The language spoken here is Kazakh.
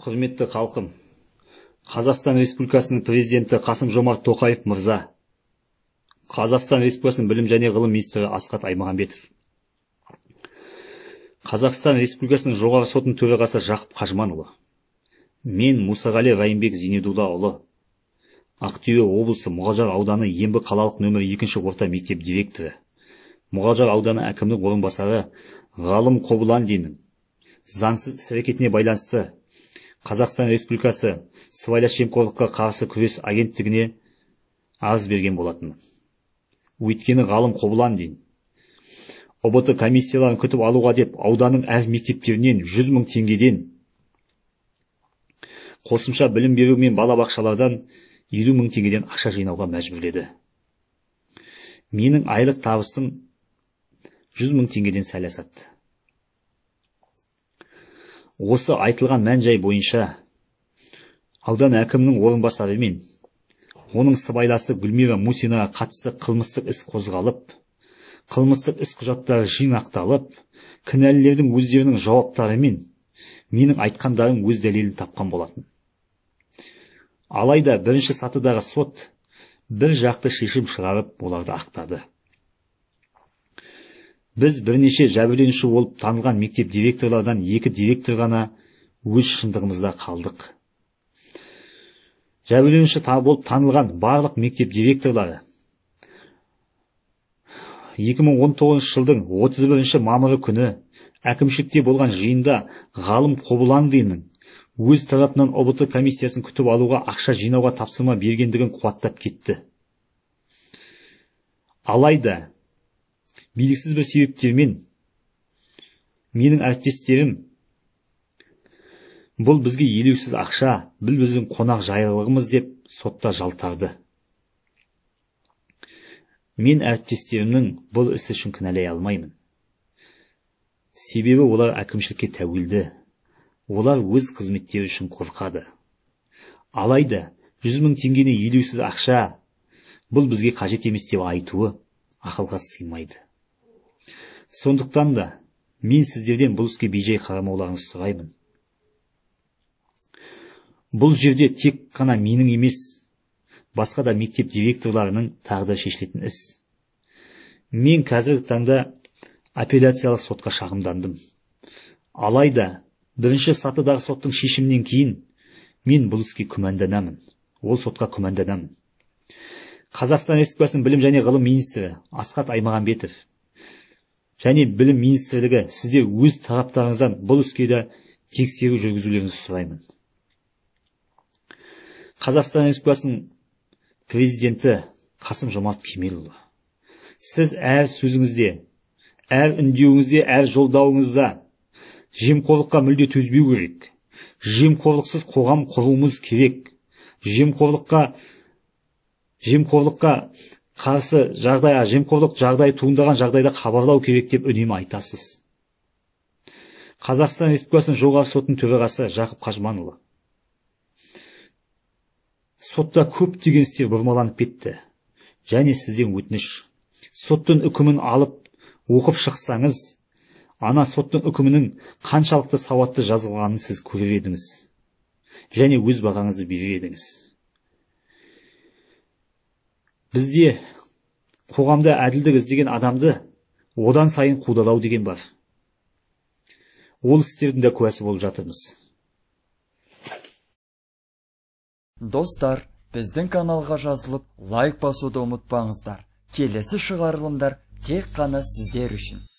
құрметті халқым қазақстан республикасының президенті қасым жомарт тоқаев мырза қазақстан республикасының білім және ғылым министрі Асқат аймағамбетов қазақстан республикасының жоғары сотының төрағасы жақып қажыманұлы мен мұсағали райымбек зейнедуллаұлы ақтөбе облысы мұғалжар ауданы ембі қалалық нөмірі екінші орта мектеп директоры мұғалжар ауданы әкімінің орынбасары ғалым қобыландиннің заңсыз іс әрекетіне байланысты қазақстан республикасы сыбайлас жемқорлыққа қарсы күрес агенттігіне арыз берген болатын өйткені ғалым қобыландин ұбт комиссияларын күтіп алуға деп ауданның әр мектептерінен жүз мың теңгеден қосымша білім беру мен балабақшалардан елу мың теңгеден ақша жинауға мәжбүрледі менің айлық табысым жүз мың теңгеден сәл асады осы айтылған мән жай бойынша аудан әкімінің орынбасары мен оның сыбайласы гүлмира мусинаға қатысты қылмыстық іс қозғалып қылмыстық іс құжаттары жинақталып кінәлілердің өздерінің жауаптары мен менің айтқандарым өз дәлелін тапқан болатын алайда бірінші сатыдағы сот бір жақты шешім шығарып оларды ақтады біз бірнеше жәбірленуші болып танылған мектеп директорлардан екі директор ғана өз шындығымызда қалдық жәбірленуші болып танылған барлық мектеп директорлары 2019 жылдың 31 мамыры күні әкімшілікте болған жиында ғалым қобыландиннің өз тарапынан ұбт комиссиясын күтіп алуға ақша жинауға тапсырма бергендігін қуаттап кетті алайда белгісіз бір себептермен менің әріптестерім бұл бізге елеусіз ақша бұл біздің қонақ жайлылығымыз деп сотта жалтарды мен әріптестерімнің бұл ісі үшін кінәлай алмаймын себебі олар әкімшілікке тәуелді олар өз қызметтері үшін қорқады алайда жүз мың теңгені елеусіз ақша бұл бізге қажет емес деп айтуы ақылға сыймайды сондықтан да мен сіздерден бұл іске бейжай қарамауларыңызды сұраймын бұл жерде тек қана менің емес басқа да мектеп директорларының тағдыры шешілетін іс мен қазіргі таңда апелляциялық сотқа шағымдандым алайда бірінші сатыдағы соттың шешімінен кейін мен бұл іске күмәнданамын ол сотқа күмәнданамын қазақстан республикасының білім және ғылым министрі асхат аймағамбетов және білім министрлігі сіздер өз тараптарыңыздан бұл іске де тексеру жүргізулеріңізді сұраймын қазақстан республикасының президенті қасым жомарт кемелұлы сіз әр сөзіңізде әр үндеуіңізде әр жолдауыңызда жемқорлыққа мүлде төзбеу керек жемқорлықсыз қоғам құруымыз керек жемқорлыққа жемқорлыққа қарсы жағдай жемқорлық жағдай туындаған жағдайда хабарлау керек деп үнемі айтасыз қазақстан республикасының жоғары сотының төрағасы жақып қажыманұлы сотта көптеген істер бұрмаланып кетті және сізден өтініш соттың үкімін алып оқып шықсаңыз ана соттың үкімінің қаншалықты сауатты жазылғанын сіз көрер едіңіз және өз бағаңызды берер едіңіз бізде қоғамда әділдік іздеген адамды одан сайын қудалау деген бар ол істердің де куәсі болып жатырмыз достар біздің каналға жазылып лайк басуды ұмытпаңыздар келесі шығарылымдар тек қана сіздер үшін